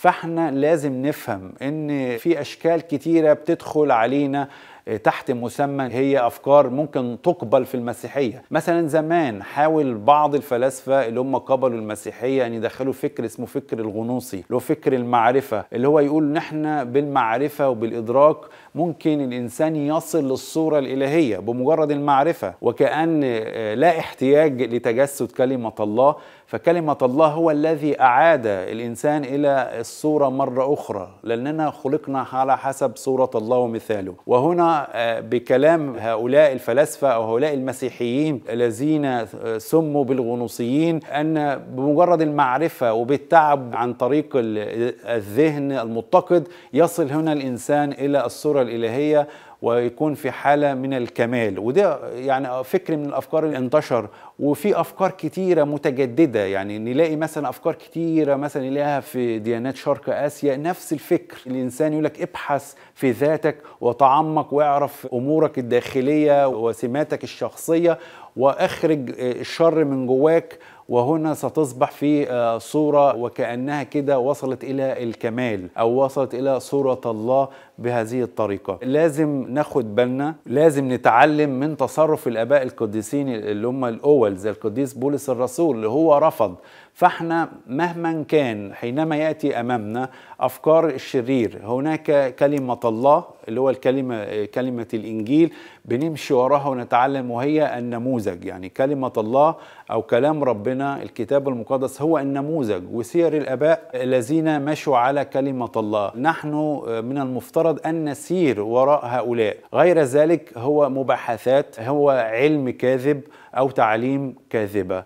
فاحنا لازم نفهم ان في اشكال كتيره بتدخل علينا تحت مسمى هي أفكار ممكن تقبل في المسيحية مثلا زمان حاول بعض الفلاسفة اللي هم قبلوا المسيحية أن يدخلوا فكر اسمه فكر الغنوصي اللي هو فكر المعرفة اللي هو يقول نحن بالمعرفة وبالإدراك ممكن الإنسان يصل للصورة الإلهية بمجرد المعرفة وكأن آه، لا احتياج لتجسد كلمة الله فكلمة الله هو الذي أعاد الإنسان إلى الصورة مرة أخرى لأننا خلقنا على حسب صورة الله ومثاله وهنا آه، بكلام هؤلاء الفلاسفة أو هؤلاء المسيحيين الذين آه، سموا بالغنوصيين أن بمجرد المعرفة وبالتعب عن طريق آه، الذهن المتقد يصل هنا الإنسان إلى الصورة الإلهية ويكون في حالة من الكمال وده يعني فكر من الأفكار اللي انتشر وفي أفكار كتيرة متجددة يعني نلاقي مثلا أفكار كتيرة مثلا نلاقيها في ديانات شرق آسيا نفس الفكر الإنسان يقول لك ابحث في ذاتك وتعمق واعرف أمورك الداخلية وسماتك الشخصية وأخرج الشر من جواك وهنا ستصبح في آه، صورة وكأنها كده وصلت إلى الكمال أو وصلت إلى صورة الله بهذه الطريقة لازم ناخد بالنا لازم نتعلم من تصرف الآباء القديسين اللي هم الأول زي القديس بولس الرسول اللي هو رفض فاحنا مهما كان حينما ياتي امامنا افكار الشرير هناك كلمه الله اللي هو الكلمه كلمه الانجيل بنمشي وراها ونتعلم وهي النموذج يعني كلمه الله او كلام ربنا الكتاب المقدس هو النموذج وسير الاباء الذين مشوا على كلمه الله نحن آه، من المفترض ان نسير وراء هؤلاء غير ذلك هو مباحثات هو علم كاذب او تعليم كاذبه